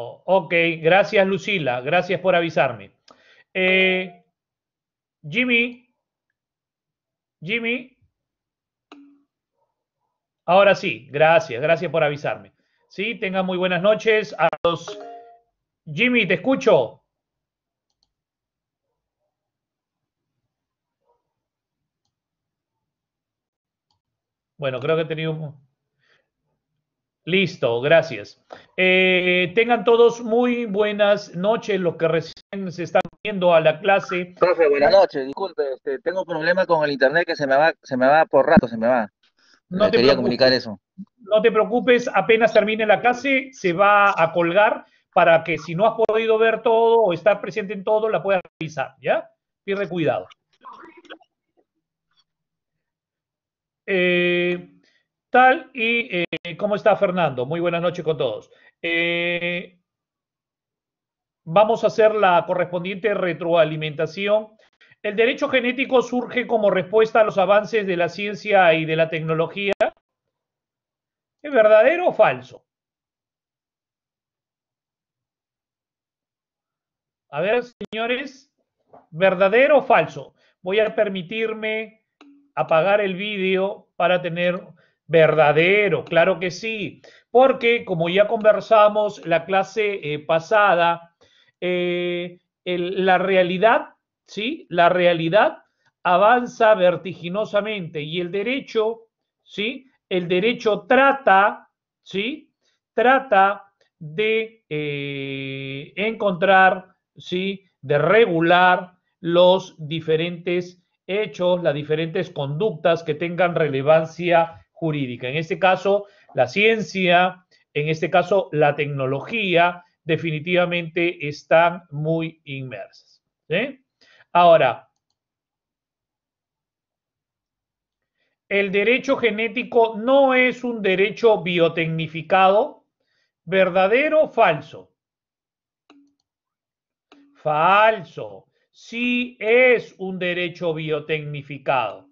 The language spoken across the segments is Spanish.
Oh, ok, gracias Lucila, gracias por avisarme. Eh, Jimmy, Jimmy, ahora sí, gracias, gracias por avisarme. Sí, tengan muy buenas noches a los... Jimmy, te escucho. Bueno, creo que he tenido un... Listo, gracias. Eh, tengan todos muy buenas noches, los que recién se están viendo a la clase. Profe, buenas noches, disculpe, este, tengo un problema con el internet que se me va, se me va por rato, se me va. No quería comunicar eso. No te preocupes, apenas termine la clase, se va a colgar para que si no has podido ver todo o estar presente en todo, la puedas revisar, ¿ya? Pierde cuidado. Eh, tal. ¿Y eh, cómo está Fernando? Muy buenas noches con todos. Eh, vamos a hacer la correspondiente retroalimentación. El derecho genético surge como respuesta a los avances de la ciencia y de la tecnología. ¿Es verdadero o falso? A ver, señores, ¿verdadero o falso? Voy a permitirme apagar el vídeo para tener Verdadero, claro que sí, porque como ya conversamos la clase eh, pasada, eh, la realidad, ¿sí? La realidad avanza vertiginosamente y el derecho, ¿sí? El derecho trata, ¿sí? Trata de eh, encontrar, ¿sí? De regular los diferentes hechos, las diferentes conductas que tengan relevancia en este caso, la ciencia, en este caso, la tecnología, definitivamente están muy inmersas. Ahora, el derecho genético no es un derecho biotecnificado, verdadero o falso. Falso. Sí es un derecho biotecnificado.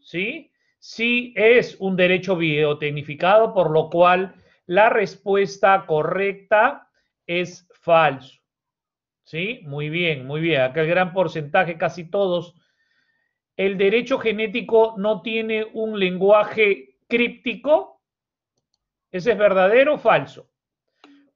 ¿Sí? sí es un derecho biotecnificado, por lo cual la respuesta correcta es falso. ¿Sí? Muy bien, muy bien. Aquel el gran porcentaje, casi todos. El derecho genético no tiene un lenguaje críptico. ¿Ese es verdadero o falso?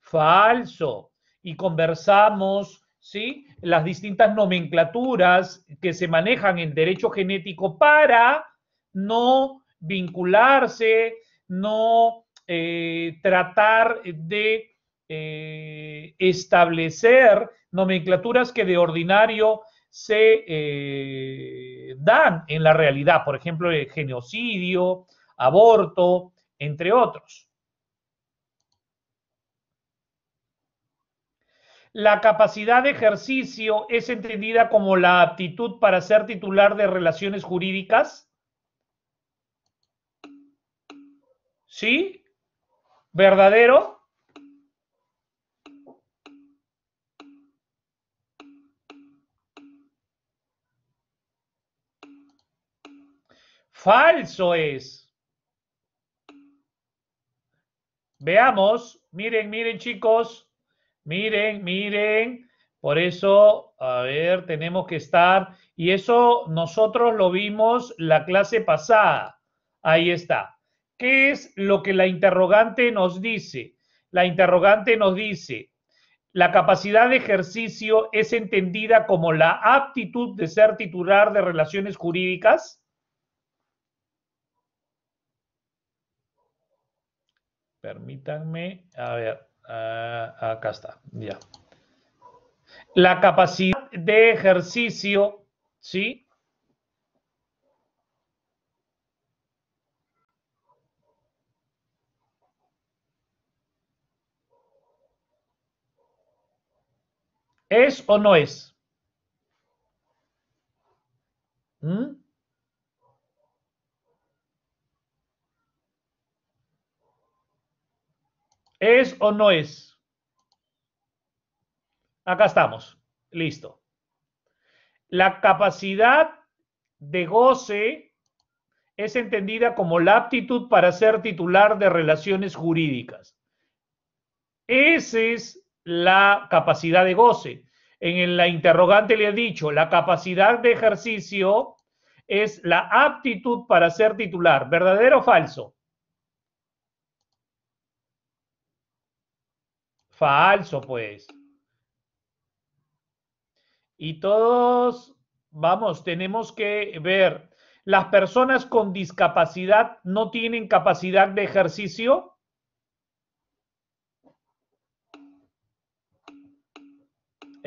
Falso. Y conversamos, ¿sí? Las distintas nomenclaturas que se manejan en derecho genético para no vincularse, no eh, tratar de eh, establecer nomenclaturas que de ordinario se eh, dan en la realidad, por ejemplo, genocidio, aborto, entre otros. La capacidad de ejercicio es entendida como la aptitud para ser titular de relaciones jurídicas ¿Sí? ¿Verdadero? Falso es. Veamos, miren, miren chicos, miren, miren. Por eso, a ver, tenemos que estar. Y eso nosotros lo vimos la clase pasada. Ahí está. ¿Qué es lo que la interrogante nos dice? La interrogante nos dice, la capacidad de ejercicio es entendida como la aptitud de ser titular de relaciones jurídicas. Permítanme, a ver, acá está, ya. La capacidad de ejercicio, ¿sí? ¿Es o no es? ¿Mm? ¿Es o no es? Acá estamos. Listo. La capacidad de goce es entendida como la aptitud para ser titular de relaciones jurídicas. Ese es la capacidad de goce. En la interrogante le he dicho, la capacidad de ejercicio es la aptitud para ser titular, ¿verdadero o falso? Falso, pues. Y todos, vamos, tenemos que ver, las personas con discapacidad no tienen capacidad de ejercicio.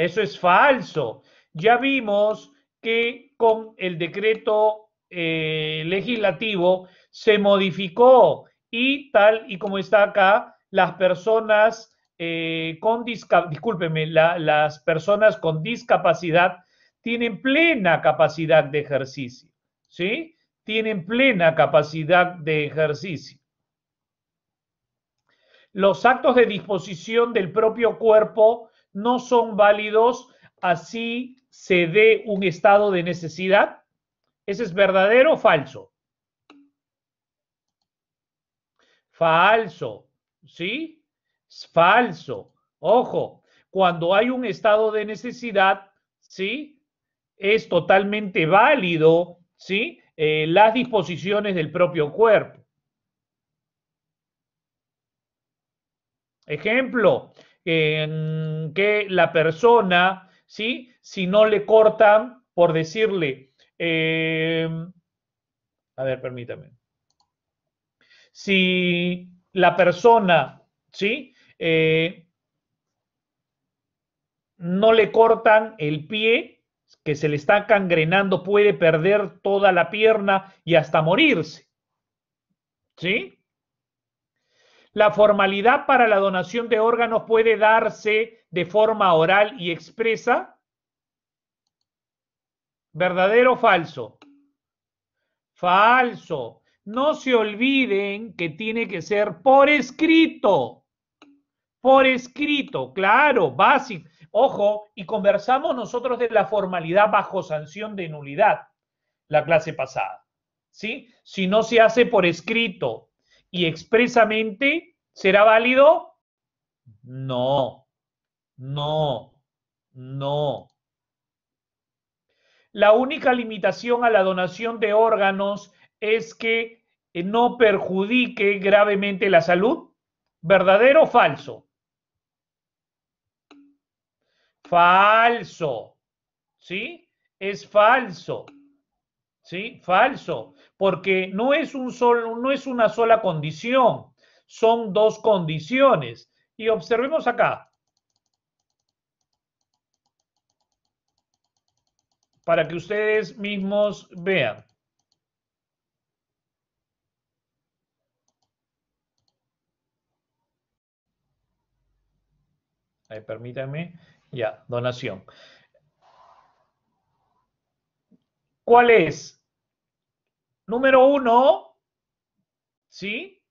Eso es falso. Ya vimos que con el decreto eh, legislativo se modificó y tal y como está acá, las personas eh, con las personas con discapacidad tienen plena capacidad de ejercicio, ¿sí? Tienen plena capacidad de ejercicio. Los actos de disposición del propio cuerpo no son válidos así se dé un estado de necesidad? ¿Ese es verdadero o falso? Falso, ¿sí? Es falso. Ojo, cuando hay un estado de necesidad, ¿sí? Es totalmente válido, ¿sí? Eh, las disposiciones del propio cuerpo. Ejemplo, en que la persona, ¿sí? Si no le cortan por decirle, eh, a ver, permítame, si la persona, ¿sí? Eh, no le cortan el pie que se le está cangrenando, puede perder toda la pierna y hasta morirse. ¿Sí? La formalidad para la donación de órganos puede darse de forma oral y expresa. ¿Verdadero o falso? Falso. No se olviden que tiene que ser por escrito. Por escrito, claro, básico. Ojo, y conversamos nosotros de la formalidad bajo sanción de nulidad la clase pasada. ¿Sí? Si no se hace por escrito, y expresamente será válido? No, no, no. La única limitación a la donación de órganos es que eh, no perjudique gravemente la salud. ¿Verdadero o falso? Falso. ¿Sí? Es falso. ¿sí? Falso, porque no es, un solo, no es una sola condición, son dos condiciones. Y observemos acá. Para que ustedes mismos vean. permítanme. Ya, donación. ¿cuál es? Número uno, ¿sí?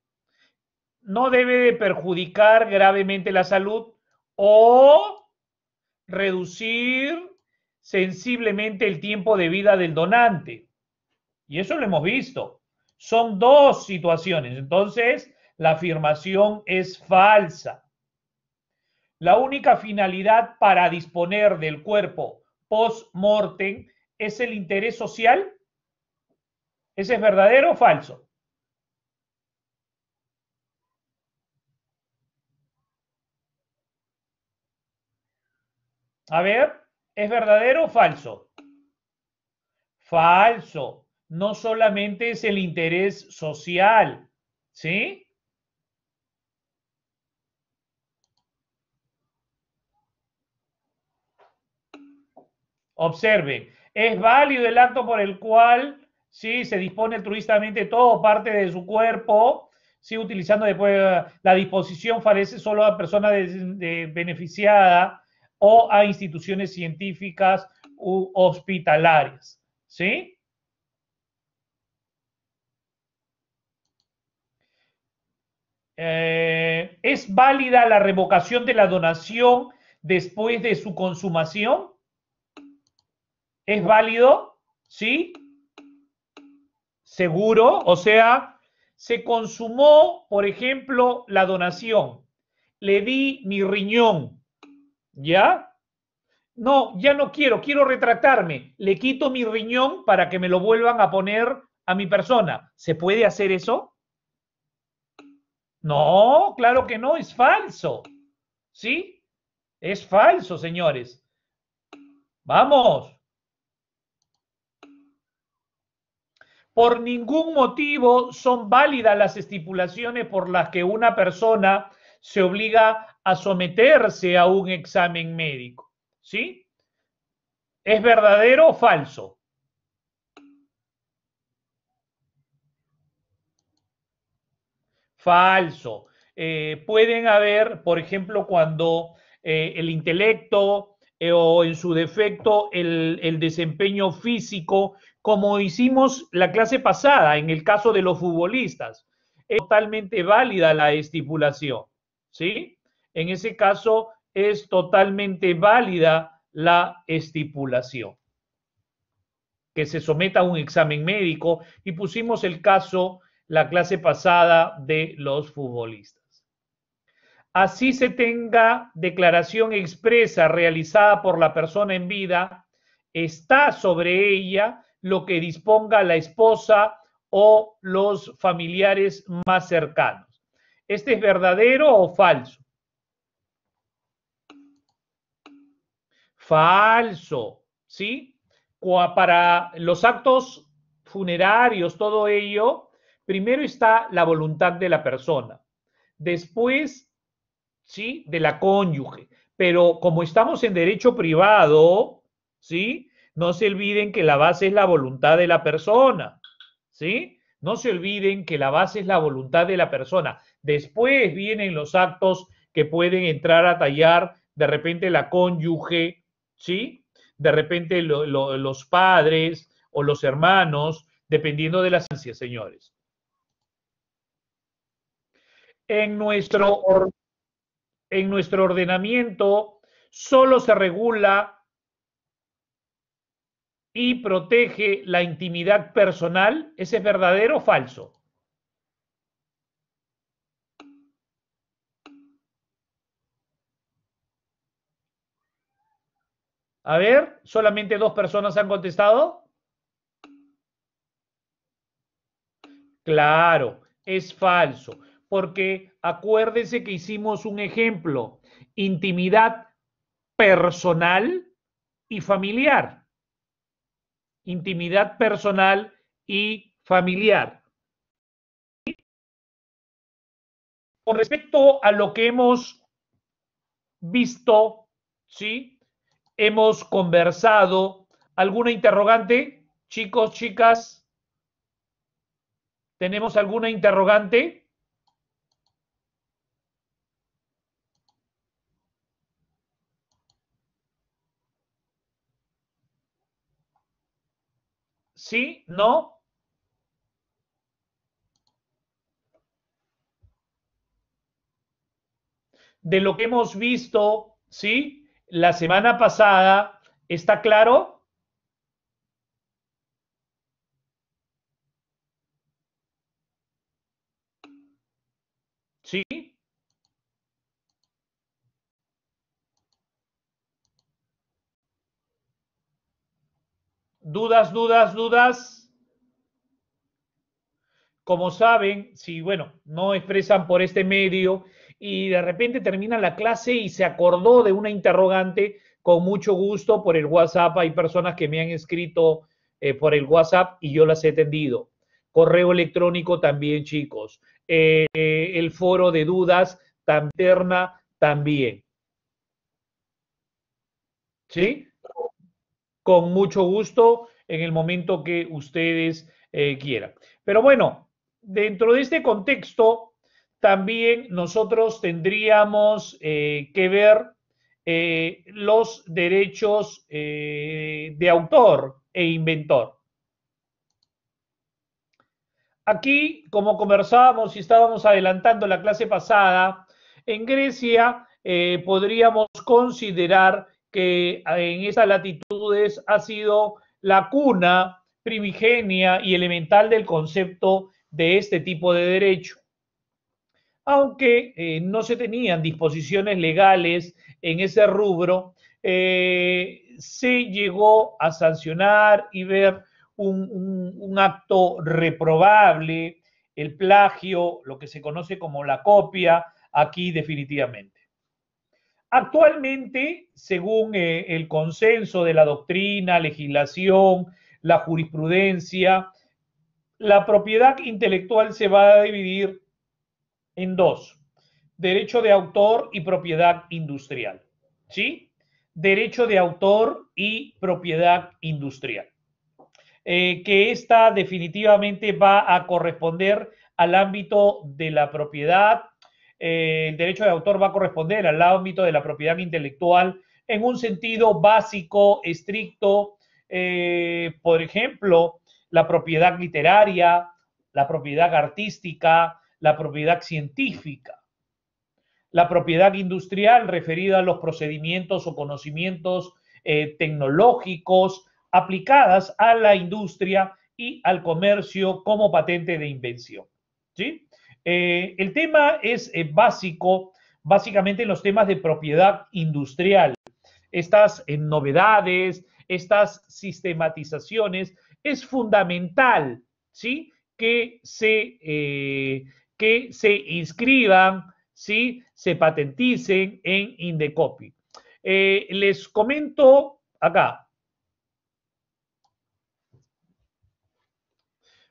No debe de perjudicar gravemente la salud o reducir sensiblemente el tiempo de vida del donante. Y eso lo hemos visto. Son dos situaciones. Entonces, la afirmación es falsa. La única finalidad para disponer del cuerpo post-mortem es el interés social? ¿Ese es verdadero o falso? A ver, ¿es verdadero o falso? Falso. No solamente es el interés social, ¿sí? Observe. Es válido el acto por el cual ¿sí? se dispone altruistamente todo parte de su cuerpo, ¿sí? utilizando después eh, la disposición fallece solo a personas beneficiadas o a instituciones científicas u hospitalarias. ¿Sí? Eh, ¿Es válida la revocación de la donación después de su consumación? es válido, ¿sí? Seguro, o sea, se consumó, por ejemplo, la donación. Le di mi riñón, ¿ya? No, ya no quiero, quiero retractarme. Le quito mi riñón para que me lo vuelvan a poner a mi persona. ¿Se puede hacer eso? No, claro que no, es falso. ¿Sí? Es falso, señores. Vamos. por ningún motivo son válidas las estipulaciones por las que una persona se obliga a someterse a un examen médico. ¿Sí? ¿Es verdadero o falso? Falso. Eh, pueden haber, por ejemplo, cuando eh, el intelecto eh, o en su defecto el desempeño físico como hicimos la clase pasada en el caso de los futbolistas. Es totalmente válida la estipulación, ¿sí? En ese caso es totalmente válida la estipulación que se someta a un examen médico y pusimos el caso la clase pasada de los futbolistas. Así se tenga declaración expresa realizada por la persona en vida, está sobre ella lo que disponga la esposa o los familiares más cercanos. ¿Este es verdadero o falso? Falso, ¿sí? Para los actos funerarios, todo ello, primero está la voluntad de la persona, después, ¿sí? De la cónyuge. Pero como estamos en derecho privado, ¿sí? No se olviden que la base es la voluntad de la persona, ¿sí? No se olviden que la base es la voluntad de la persona. Después vienen los actos que pueden entrar a tallar de repente la cónyuge, ¿sí? De repente los padres o los hermanos, dependiendo de las ansias, señores. En nuestro, en nuestro ordenamiento solo se regula y protege la intimidad personal, ¿ese es verdadero o falso? A ver, solamente dos personas han contestado. Claro, es falso, porque acuérdense que hicimos un ejemplo, intimidad personal y familiar intimidad personal y familiar. Con respecto a lo que hemos visto, ¿sí? Hemos conversado. ¿Alguna interrogante? Chicos, chicas, ¿tenemos alguna interrogante? ¿Sí? ¿No? De lo que hemos visto, ¿sí? La semana pasada, ¿está claro? ¿Sí? Dudas, dudas, dudas. Como saben, si bueno, no expresan por este medio y de repente termina la clase y se acordó de una interrogante, con mucho gusto por el WhatsApp. Hay personas que me han escrito eh, por el WhatsApp y yo las he tendido Correo electrónico también, chicos. Eh, eh, el foro de dudas, terna también. ¿Sí? con mucho gusto en el momento que ustedes eh, quieran. Pero bueno, dentro de este contexto, también nosotros tendríamos eh, que ver eh, los derechos de autor e inventor. Aquí, como conversábamos y estábamos adelantando la clase pasada, en Grecia podríamos considerar que ah, en esas latitudes ha sido la cuna primigenia y elemental del concepto de este tipo de derecho. Aunque eh, no se tenían disposiciones legales en ese rubro, eh, se llegó a sancionar y ver un acto reprobable, el plagio, lo que se conoce como la copia, aquí definitivamente. Actualmente, según eh, el consenso de la doctrina, legislación, la jurisprudencia, la propiedad intelectual se va a dividir en dos, derecho de autor y propiedad industrial. ¿Sí? Derecho de autor y propiedad industrial. Eh, que esta definitivamente va a corresponder al ámbito de la propiedad eh, el derecho de autor va a corresponder al ámbito de la propiedad intelectual en un sentido básico, estricto, eh, por ejemplo, la propiedad literaria, la propiedad artística, la propiedad científica la propiedad industrial referida a los procedimientos o conocimientos eh, tecnológicos aplicadas a la industria y al comercio como patente de invención. ¿Sí? Eh, el tema es eh, básico, básicamente en los temas de propiedad industrial. Estas eh, novedades, estas sistematizaciones, es fundamental, ¿sí? Que se, que se inscriban, ¿sí? Se patenticen en Indecopy. les comento acá,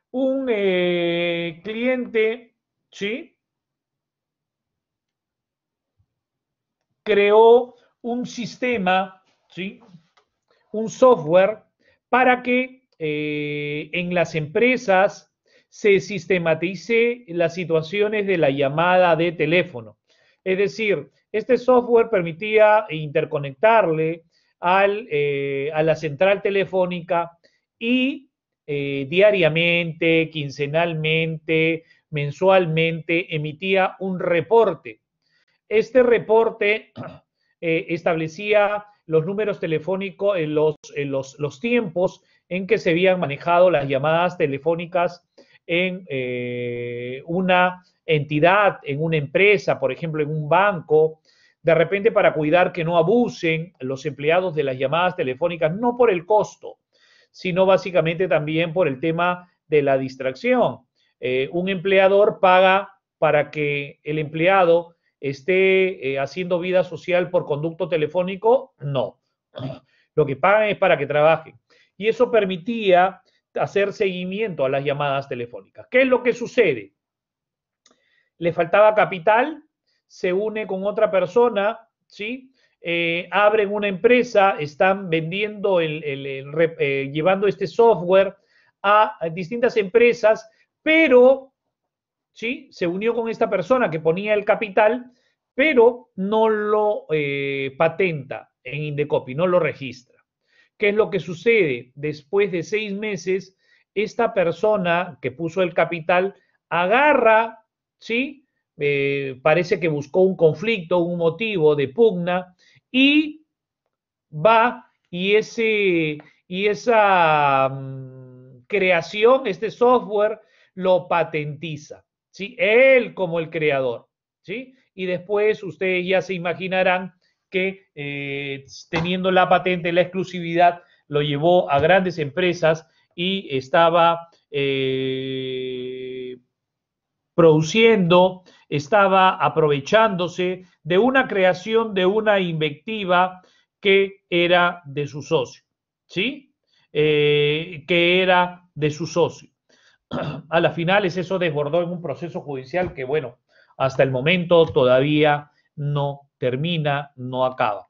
un cliente ¿sí? Creó un sistema, ¿sí? Un software para que eh, en las empresas se sistematice las situaciones de la llamada de teléfono. Es decir, este software permitía interconectarle eh, a la central telefónica y eh, diariamente, quincenalmente, mensualmente emitía un reporte. Este reporte eh, establecía los números telefónicos, en los, tiempos en que se habían manejado las llamadas telefónicas en eh, una entidad, en una empresa, por ejemplo, en un banco. De repente, para cuidar que no abusen los empleados de las llamadas telefónicas, no por el costo, sino básicamente también por el tema de la distracción. Eh, un empleador paga para que el empleado esté eh, haciendo vida social por conducto telefónico, no. Lo que pagan es para que trabaje. Y eso permitía hacer seguimiento a las llamadas telefónicas. ¿Qué es lo que sucede? Le faltaba capital, se une con otra persona, ¿sí? Eh, abren una empresa, están vendiendo, el, llevando este software a distintas empresas pero, ¿sí? Se unió con esta persona que ponía el capital, pero no lo eh, patenta en Indecopy, no lo registra. ¿Qué es lo que sucede? Después de seis meses, esta persona que puso el capital agarra, ¿sí? Eh, parece que buscó un conflicto, un motivo de pugna y va y, ese, y esa mm, creación, este software, lo patentiza, ¿sí? Él como el creador, ¿sí? Y después ustedes ya se imaginarán que eh, teniendo la patente, la exclusividad, lo llevó a grandes empresas y estaba eh, produciendo, estaba aprovechándose de una creación, de una invectiva que era de su socio, ¿sí? Eh, que era de su socio a las finales eso desbordó en un proceso judicial que, bueno, hasta el momento todavía no termina, no acaba.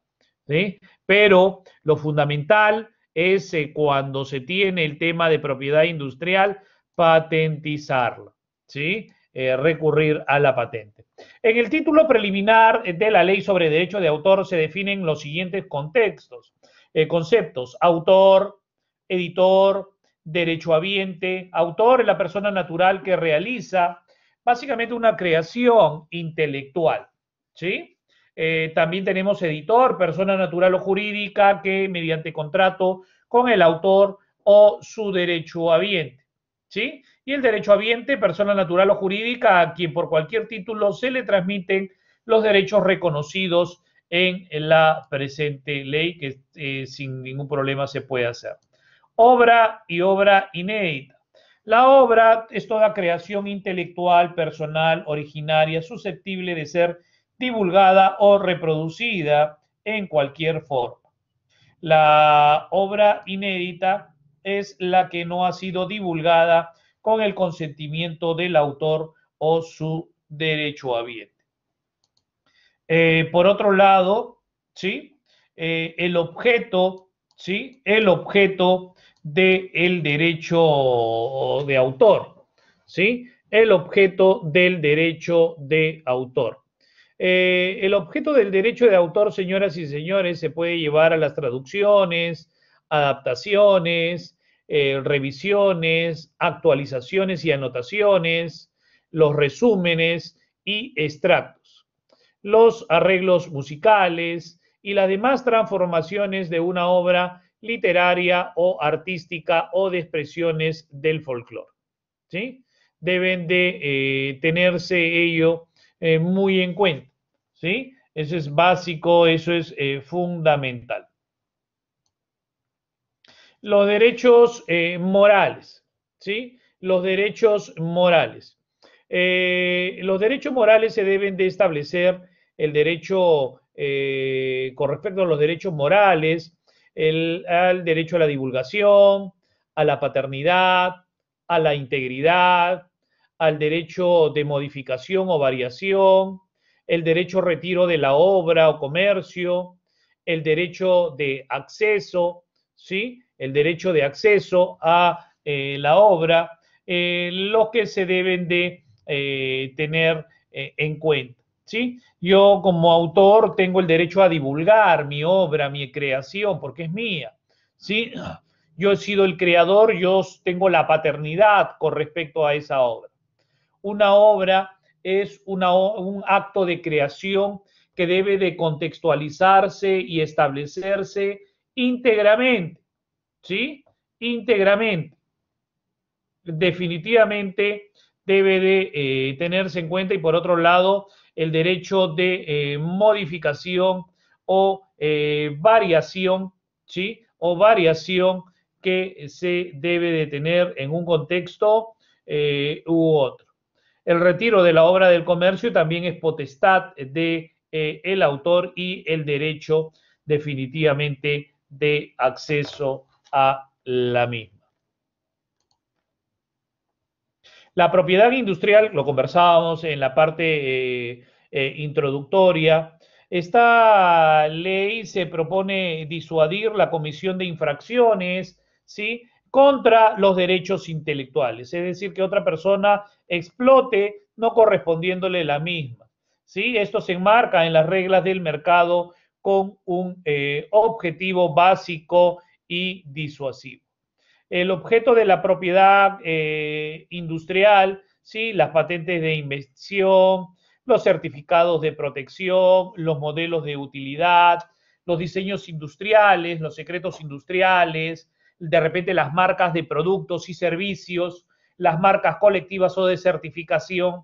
Pero lo fundamental es eh, cuando se tiene el tema de propiedad industrial, patentizarlo, ¿sí? Eh, recurrir a la patente. En el título preliminar de la ley sobre derecho de autor se definen los siguientes contextos, eh, conceptos, autor, editor, derecho derechohabiente, autor es la persona natural que realiza básicamente una creación intelectual, ¿sí? Eh, también tenemos editor, persona natural o jurídica que mediante contrato con el autor o su derecho derechohabiente, ¿sí? Y el derecho derechohabiente, persona natural o jurídica a quien por cualquier título se le transmiten los derechos reconocidos en la presente ley que eh, sin ningún problema se puede hacer obra y obra inédita. La obra es toda creación intelectual, personal, originaria, susceptible de ser divulgada o reproducida en cualquier forma. La obra inédita es la que no ha sido divulgada con el consentimiento del autor o su derecho Eh, por otro lado, eh, el objeto, ¿sí? El objeto del derecho de autor, ¿sí? El objeto del derecho de autor. Eh, el objeto del derecho de autor, señoras y señores, se puede llevar a las traducciones, adaptaciones, eh, revisiones, actualizaciones y anotaciones, los resúmenes y extractos, los arreglos musicales y las demás transformaciones de una obra literaria o artística o de expresiones del folclore. ¿sí? Deben de eh, tenerse ello eh, muy en cuenta. ¿sí? Eso es básico, eso es eh, fundamental. Los derechos morales. ¿sí? Los derechos morales. los derechos morales se deben de establecer el derecho con respecto a los derechos morales, el, al derecho a la divulgación, a la paternidad, a la integridad, al derecho de modificación o variación, el derecho retiro de la obra o comercio, el derecho de acceso, ¿sí? El derecho de acceso a eh, la obra, eh, lo que se deben de eh, tener eh, en cuenta. Yo como autor tengo el derecho a divulgar mi obra, mi creación, porque es mía, ¿sí? Yo he sido el creador, yo tengo la paternidad con respecto a esa obra. Una obra es un acto de creación que debe de contextualizarse y establecerse íntegramente, ¿sí? Íntegramente. Definitivamente debe de eh, tenerse en cuenta y por otro lado el derecho de eh, modificación o eh, variación, ¿sí? O variación que se debe de tener en un contexto eh, u otro. El retiro de la obra del comercio también es potestad de el autor y el derecho definitivamente de acceso a la misma. La propiedad industrial, lo conversábamos en la parte eh, eh, introductoria, esta ley se propone disuadir la comisión de infracciones, ¿sí? contra los derechos intelectuales, es decir, que otra persona explote no correspondiéndole la misma. ¿sí? Esto se enmarca en las reglas del mercado con un eh, objetivo básico y disuasivo el objeto de la propiedad eh, industrial, ¿sí? las patentes de invención, los certificados de protección, los modelos de utilidad, los diseños industriales, los secretos industriales, de repente las marcas de productos y servicios, las marcas colectivas o de certificación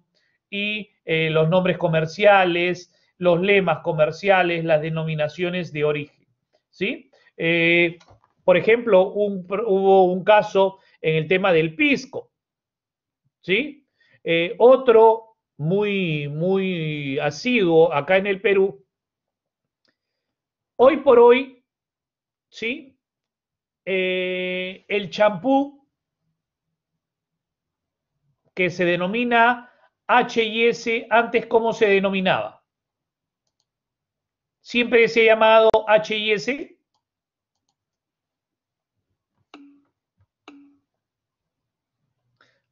y eh, los nombres comerciales, los lemas comerciales, las denominaciones de origen. ¿Sí? Eh, por ejemplo, hubo un caso en el tema del pisco, ¿sí? Eh, otro muy, muy asiduo acá en el Perú. Hoy por hoy, ¿sí? Eh, el champú que se denomina HIS, antes cómo se denominaba. Siempre se ha llamado HIS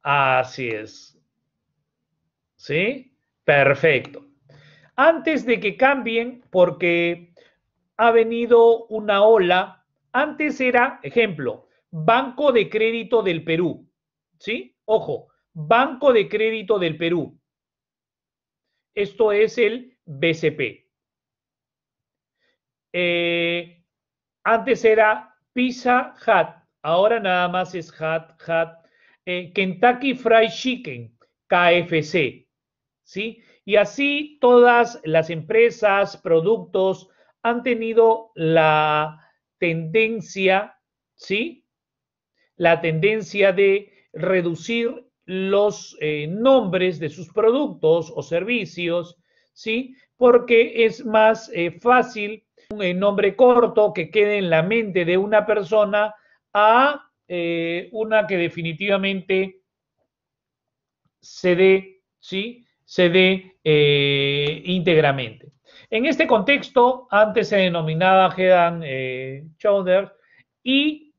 Así es. ¿Sí? Perfecto. Antes de que cambien, porque ha venido una ola, antes era, ejemplo, Banco de Crédito del Perú. ¿Sí? Ojo, Banco de Crédito del Perú. Esto es el BCP. Eh, antes era PISA, HAT. ahora nada más es Hat Hat. Eh, Kentucky Fried Chicken, KFC, ¿sí? Y así todas las empresas, productos han tenido la tendencia, ¿sí? La tendencia de reducir los eh, nombres de sus productos o servicios, ¿sí? Porque es más eh, fácil un nombre corto que quede en la mente de una persona a eh, una que definitivamente se dé, ¿sí? Se dé eh, íntegramente. En este contexto, antes se denominaba Hedan eh, y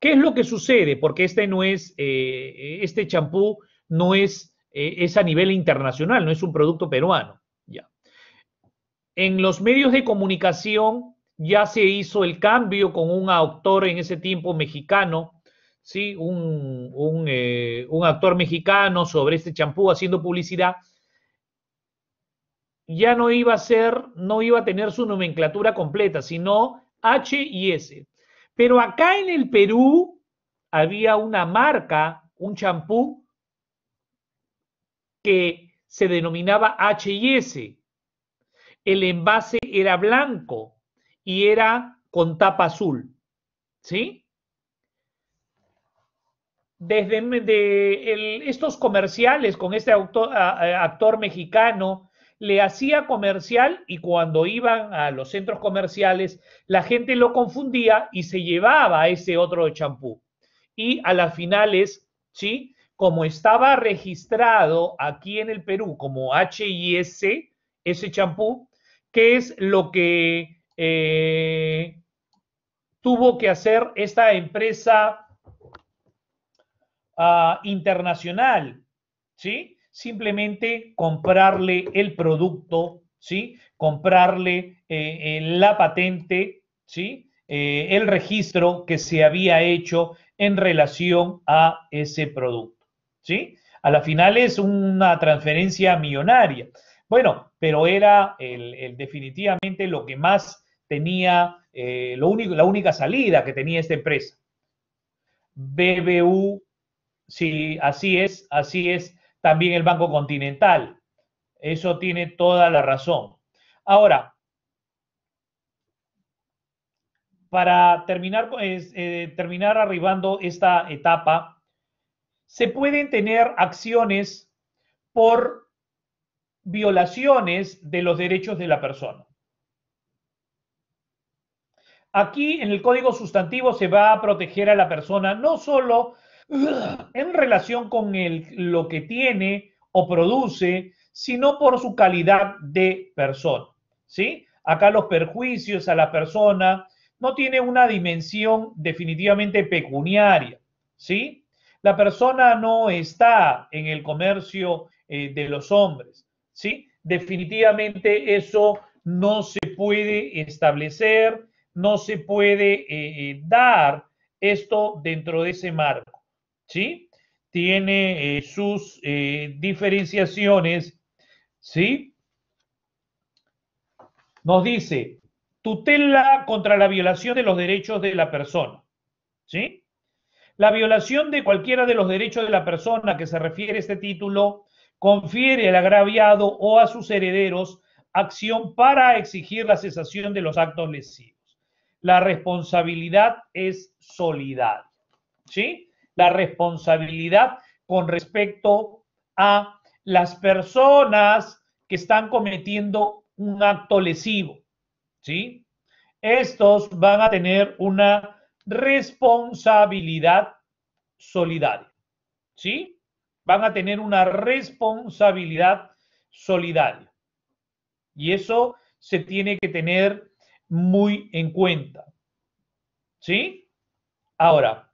¿qué es lo que sucede? Porque este no es, eh, este champú no es, es a nivel internacional, no es un producto peruano. Ya. En los medios de comunicación ya se hizo el cambio con un actor en ese tiempo mexicano, ¿sí? Eh, un, actor mexicano sobre este champú haciendo publicidad, ya no iba a ser, no iba a tener su nomenclatura completa, sino H y S. Pero acá en el Perú había una marca, un champú, que se denominaba H y S. El envase era blanco y era con tapa azul. ¿Sí? Desde estos comerciales con este actor mexicano, le hacía comercial y cuando iban a los centros comerciales, la gente lo confundía y se llevaba ese otro champú. Y a las finales, ¿sí? Como estaba registrado aquí en el Perú como HIS, ese champú, que es lo que eh, tuvo que hacer esta empresa ah, internacional, ¿sí? Simplemente comprarle el producto, ¿sí? Comprarle eh, eh, la patente, ¿sí? el registro que se había hecho en relación a ese producto, ¿sí? A la final es una transferencia millonaria. Bueno, pero era definitivamente lo que más tenía eh, lo único, la única salida que tenía esta empresa. BBU, si así es, así es también el Banco Continental. Eso tiene toda la razón. Ahora, para terminar, eh, terminar arribando esta etapa, se pueden tener acciones por violaciones de los derechos de la persona. Aquí en el código sustantivo se va a proteger a la persona no solo en relación con lo que tiene o produce, sino por su calidad de persona. ¿sí? Acá los perjuicios a la persona no tienen una dimensión definitivamente pecuniaria. ¿sí? La persona no está en el comercio eh, de los hombres. ¿sí? Definitivamente eso no se puede establecer no se puede eh, eh, dar esto dentro de ese marco, ¿sí? Tiene eh, sus diferenciaciones, ¿sí? Nos dice, tutela contra la violación de los derechos de la persona, ¿sí? La violación de cualquiera de los derechos de la persona a que se refiere este título confiere al agraviado o a sus herederos acción para exigir la cesación de los actos lesivos la responsabilidad es solidaria. ¿Sí? La responsabilidad con respecto a las personas que están cometiendo un acto lesivo. ¿Sí? Estos van a tener una responsabilidad solidaria. ¿Sí? Van a tener una responsabilidad solidaria. Y eso se tiene que tener muy en cuenta. ¿Sí? Ahora,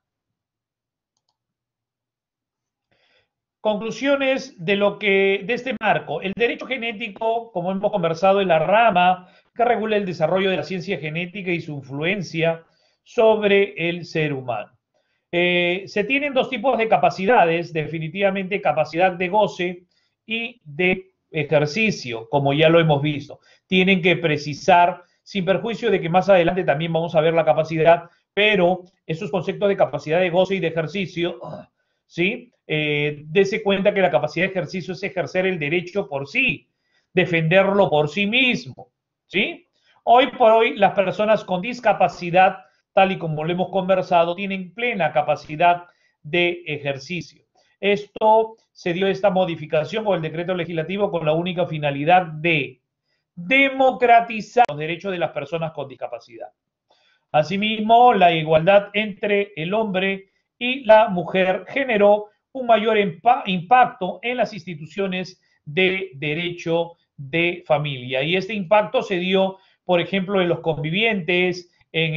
conclusiones de lo que de este marco. El derecho genético, como hemos conversado, es la rama que regula el desarrollo de la ciencia genética y su influencia sobre el ser humano. Eh, se tienen dos tipos de capacidades, definitivamente capacidad de goce y de ejercicio, como ya lo hemos visto. Tienen que precisar sin perjuicio de que más adelante también vamos a ver la capacidad, pero esos conceptos de capacidad de goce y de ejercicio, ¿sí? Eh, dese cuenta que la capacidad de ejercicio es ejercer el derecho por sí, defenderlo por sí mismo, ¿sí? Hoy por hoy las personas con discapacidad, tal y como lo hemos conversado, tienen plena capacidad de ejercicio. Esto se dio esta modificación por el decreto legislativo con la única finalidad de democratizar los derechos de las personas con discapacidad. Asimismo, la igualdad entre el hombre y la mujer generó un mayor impacto en las instituciones de derecho de familia. Y este impacto se dio, por ejemplo, en los convivientes, en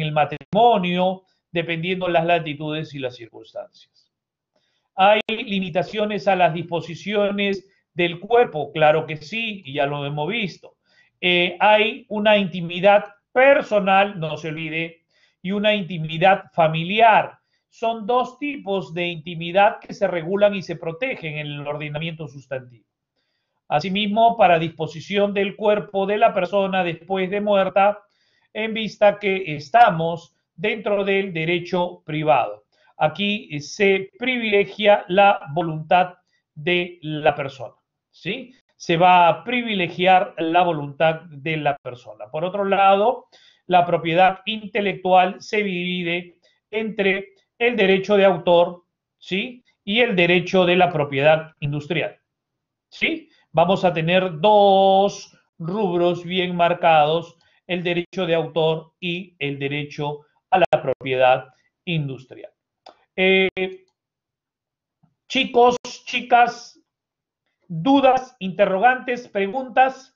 el, matrimonio, dependiendo las latitudes y las circunstancias. Hay limitaciones a las disposiciones del cuerpo, claro que sí, y ya lo hemos visto. Eh, hay una intimidad personal, no se olvide, y una intimidad familiar. Son dos tipos de intimidad que se regulan y se protegen en el ordenamiento sustantivo. Asimismo, para disposición del cuerpo de la persona después de muerta, en vista que estamos dentro del derecho privado. Aquí eh, se privilegia la voluntad de la persona. ¿sí? Se va a privilegiar la voluntad de la persona. Por otro lado, la propiedad intelectual se divide entre el derecho de autor, ¿sí? Y el derecho de la propiedad industrial, ¿sí? Vamos a tener dos rubros bien marcados, el derecho de autor y el derecho a la propiedad industrial. Eh, chicos, chicas, dudas, interrogantes, preguntas.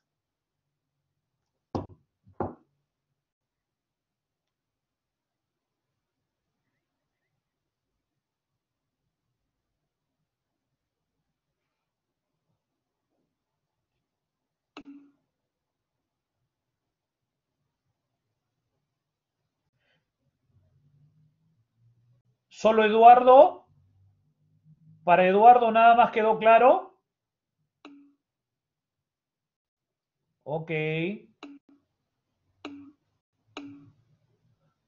Solo Eduardo, para Eduardo nada más quedó claro. Ok.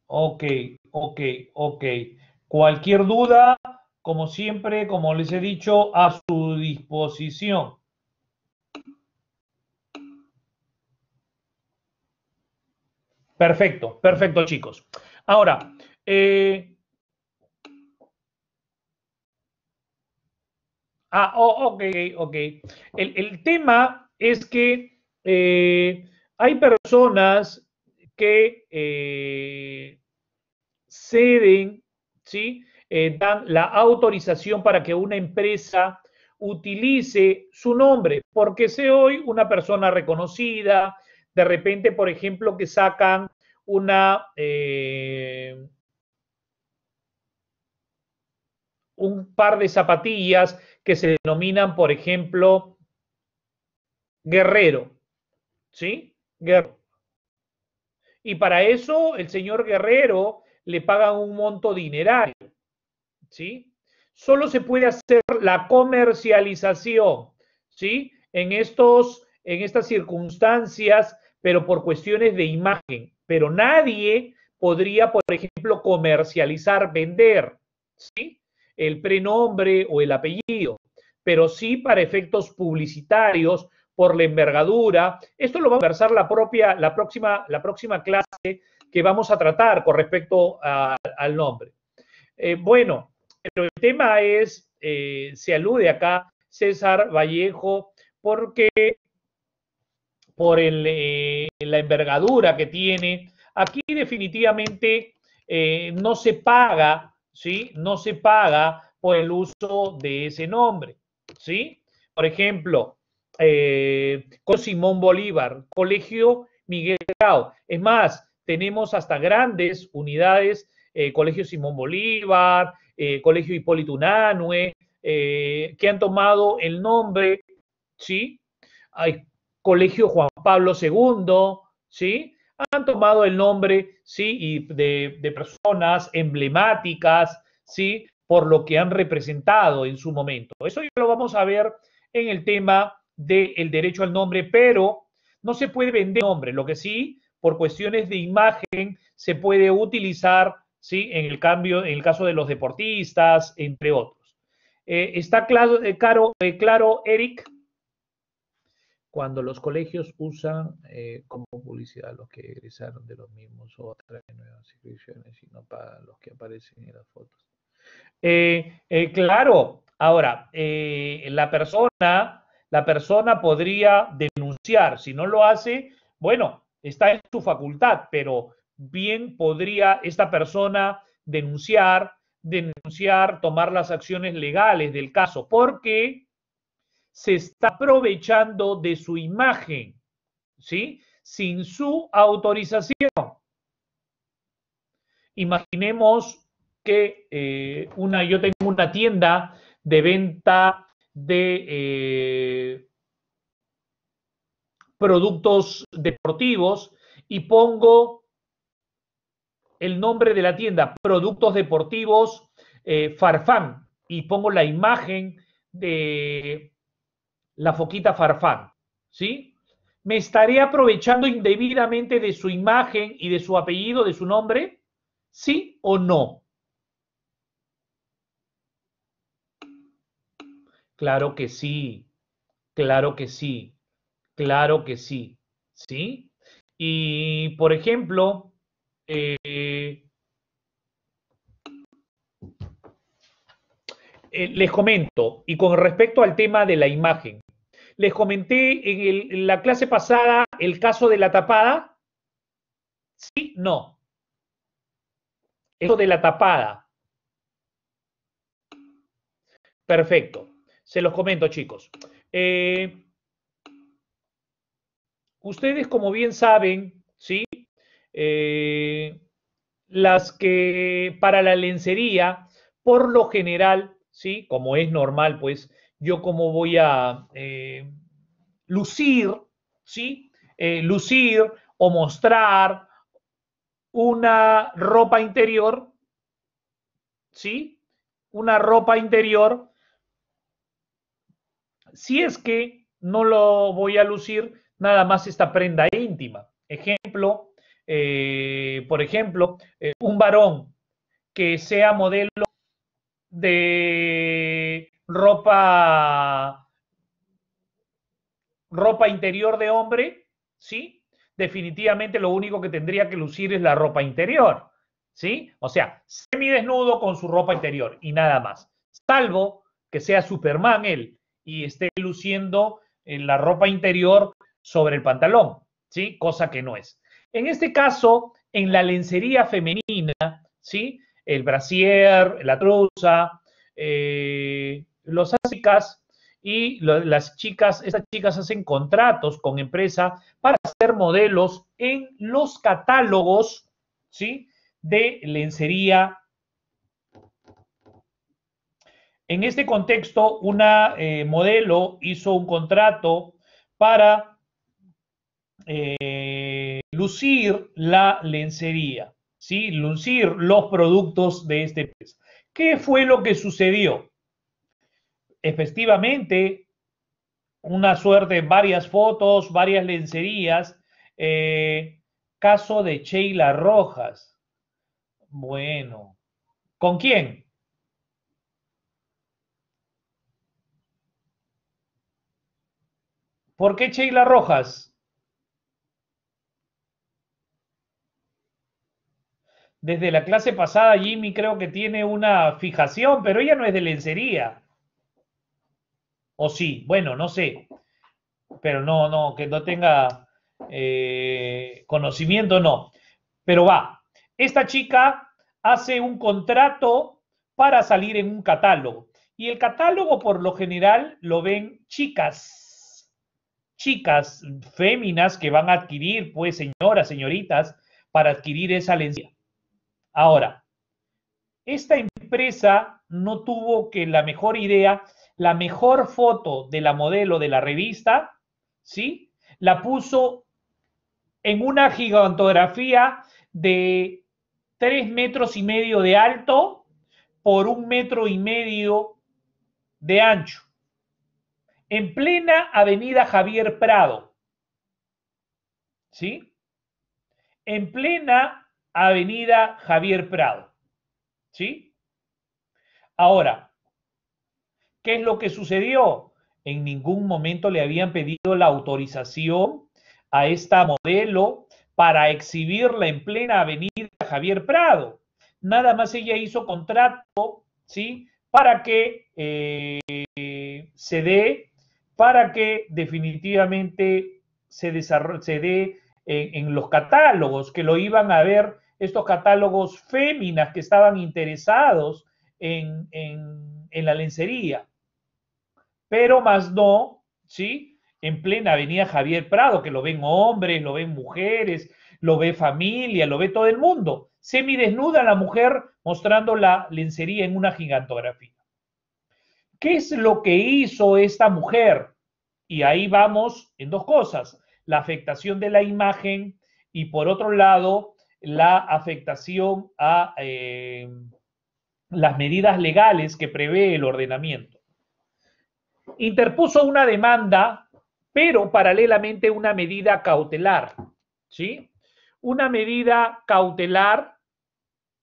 Ok, ok, ok. Cualquier duda, como siempre, como les he dicho, a su disposición. Perfecto, perfecto, chicos. Ahora, eh, ah, oh, ok, ok. El, el tema es que eh, hay personas que eh, ceden, ¿sí? Eh, dan la autorización para que una empresa utilice su nombre, porque sé hoy una persona reconocida, de repente, por ejemplo, que sacan una... un par de zapatillas que se denominan, por ejemplo, guerrero, ¿sí? Y para eso el señor Guerrero le paga un monto dinerario, ¿sí? Solo se puede hacer la comercialización, ¿sí? En, estos, en estas circunstancias, pero por cuestiones de imagen. Pero nadie podría, por ejemplo, comercializar, vender, ¿sí? El prenombre o el apellido, pero sí para efectos publicitarios, por la envergadura. Esto lo va a conversar la, propia, la, próxima, la próxima clase que vamos a tratar con respecto al nombre. Eh, bueno, pero el tema es, eh, se alude acá César Vallejo, porque por eh, la envergadura que tiene, aquí definitivamente no se paga, ¿sí? No se paga por el uso de ese nombre, ¿sí? Por ejemplo, eh, con Simón Bolívar, Colegio Miguel Grau. Es más, tenemos hasta grandes unidades, eh, Colegio Simón Bolívar, eh, Colegio Hipólito Unanue, que han tomado el nombre, ¿sí? Colegio Juan Pablo II, ¿sí? Han tomado el nombre, ¿sí? Y de, de personas emblemáticas, ¿sí? Por lo que han representado en su momento. Eso ya lo vamos a ver en el tema del derecho al nombre, pero no se puede vender nombre, lo que sí, por cuestiones de imagen, se puede utilizar, ¿sí? En el cambio, en el caso de los deportistas, entre otros. Eh, ¿Está claro, eh, claro, eh, claro, Eric? Cuando los colegios usan como publicidad los que egresaron de los mismos o atraen nuevas inscripciones y no para los que aparecen en las fotos. claro, ahora, la persona la persona podría denunciar. Si no lo hace, bueno, está en su facultad, pero bien podría esta persona denunciar, denunciar, tomar las acciones legales del caso, porque se está aprovechando de su imagen, ¿sí? Sin su autorización. Imaginemos que eh, una, yo tengo una tienda de venta de eh, productos deportivos y pongo el nombre de la tienda, productos deportivos eh, Farfán, y pongo la imagen de la foquita Farfán, ¿sí? ¿Me estaré aprovechando indebidamente de su imagen y de su apellido, de su nombre? ¿Sí o no? Claro que sí, claro que sí, claro que sí, ¿sí? Y, por ejemplo, eh, eh, les comento, y con respecto al tema de la imagen, les comenté en, en la clase pasada el caso de la tapada. Sí, no. Eso de la tapada. Perfecto. Se los comento, chicos. Eh, ustedes, como bien saben, ¿sí? Eh, las que para la lencería, por lo general, ¿sí? Como es normal, pues, yo como voy a eh, lucir, ¿sí? lucir o mostrar una ropa interior, ¿sí? Una ropa interior si es que no lo voy a lucir nada más esta prenda íntima. Ejemplo, eh, por ejemplo, eh, un varón que sea modelo de ropa, ropa interior de hombre, ¿sí? Definitivamente lo único que tendría que lucir es la ropa interior, ¿sí? O sea, semidesnudo con su ropa interior y nada más. Salvo que sea Superman él, y esté luciendo en la ropa interior sobre el pantalón, ¿sí? Cosa que no es. En este caso, en la lencería femenina, ¿sí? El brasier, la trusa, eh, los chicas y las chicas, estas chicas hacen contratos con empresa para hacer modelos en los catálogos, ¿sí? De lencería en este contexto, una eh, modelo hizo un contrato para eh, lucir la lencería, ¿sí? lucir los productos de este país. ¿Qué fue lo que sucedió? Efectivamente, una suerte, varias fotos, varias lencerías. Eh, caso de Sheila Rojas. Bueno, ¿con quién? ¿Por qué Sheila Rojas? Desde la clase pasada, Jimmy creo que tiene una fijación, pero ella no es de lencería. O sí, bueno, no sé. Pero no, no, que no tenga eh, conocimiento, no. Pero va, esta chica hace un contrato para salir en un catálogo. Y el catálogo por lo general lo ven chicas chicas, féminas que van a adquirir, pues señoras, señoritas, para adquirir esa lencia. Ahora, esta empresa no tuvo que la mejor idea, la mejor foto de la modelo de la revista, ¿sí? La puso en una gigantografía de tres metros y medio de alto por un metro y medio de ancho en plena avenida Javier Prado. ¿Sí? En plena avenida Javier Prado. ¿Sí? Ahora, ¿qué es lo que sucedió? En ningún momento le habían pedido la autorización a esta modelo para exhibirla en plena avenida Javier Prado. Nada más ella hizo contrato, ¿sí? Para que eh, se dé para que definitivamente se, dé en, los catálogos, que lo iban a ver estos catálogos féminas que estaban interesados en, la lencería. Pero más no, ¿sí? En plena avenida Javier Prado, que lo ven hombres, lo ven mujeres, lo ve familia, lo ve todo el mundo. Semidesnuda la mujer mostrando la lencería en una gigantografía. ¿Qué es lo que hizo esta mujer? Y ahí vamos en dos cosas, la afectación de la imagen y por otro lado, la afectación a eh, las medidas legales que prevé el ordenamiento. Interpuso una demanda, pero paralelamente una medida cautelar, ¿sí? Una medida cautelar,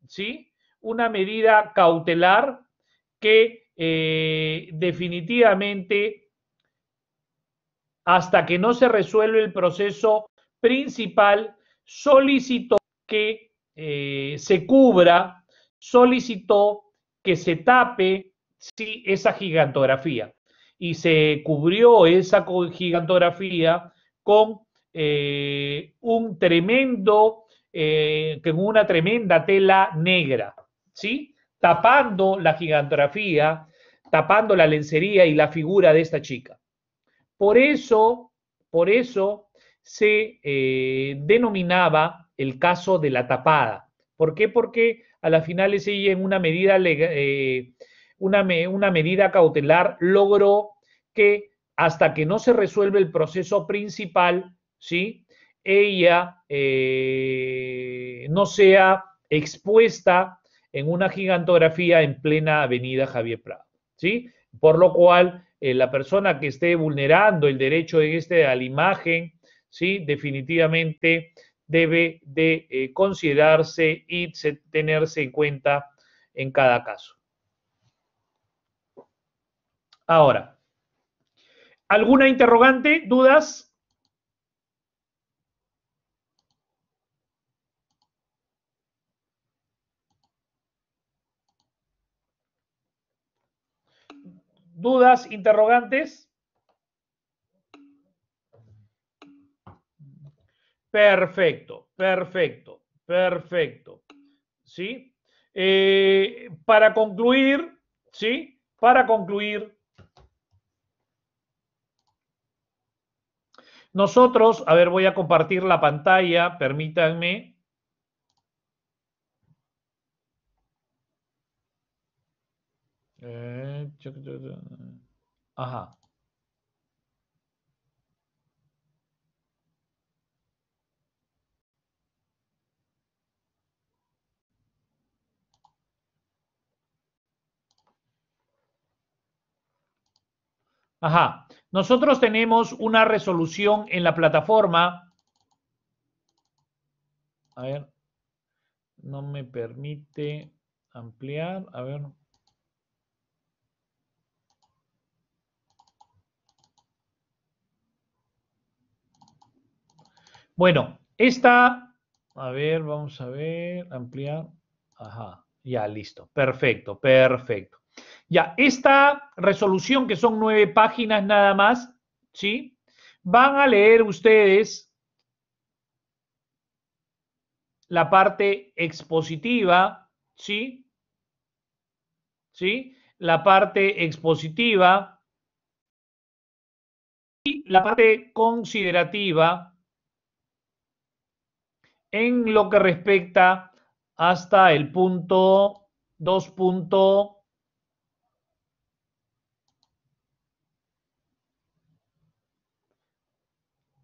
¿sí? Una medida cautelar que eh, definitivamente, hasta que no se resuelve el proceso principal, solicitó que eh, se cubra, solicitó que se tape sí, esa gigantografía. Y se cubrió esa gigantografía con eh, un tremendo, con una tremenda tela negra, ¿sí? tapando la gigantografía, tapando la lencería y la figura de esta chica. Por eso, por eso se eh, denominaba el caso de la tapada. ¿Por qué? Porque a la finales ella en una medida, eh, una, medida cautelar logró que hasta que no se resuelve el proceso principal, ¿sí? ella eh, no sea expuesta en una gigantografía en plena avenida Javier Prado, ¿sí? Por lo cual, eh, la persona que esté vulnerando el derecho de este a la imagen, ¿sí? Definitivamente debe de eh, considerarse y tenerse en cuenta en cada caso. Ahora, ¿alguna interrogante, dudas? ¿Dudas, interrogantes? Perfecto, perfecto, perfecto. ¿Sí? Eh, para concluir, ¿sí? Para concluir, nosotros, a ver, voy a compartir la pantalla, permítanme. Ajá. Ajá. Nosotros tenemos una resolución en la plataforma. A ver. No me permite ampliar. A ver. Bueno, esta, a ver, vamos a ver, ampliar. Ajá, ya listo. Perfecto, perfecto. Ya, esta resolución que son nueve páginas nada más, ¿sí? Van a leer ustedes la parte expositiva, ¿sí? ¿Sí? La parte expositiva y la parte considerativa, en lo que respecta hasta el punto 2. Punto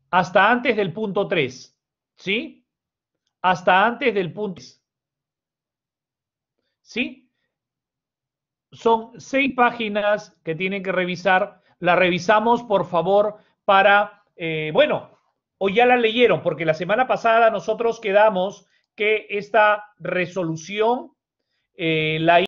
hasta antes del punto 3, ¿sí? Hasta antes del punto ¿Sí? Son seis páginas que tienen que revisar. La revisamos, por favor, para, eh, bueno, o ya la leyeron, porque la semana pasada nosotros quedamos que esta resolución eh, la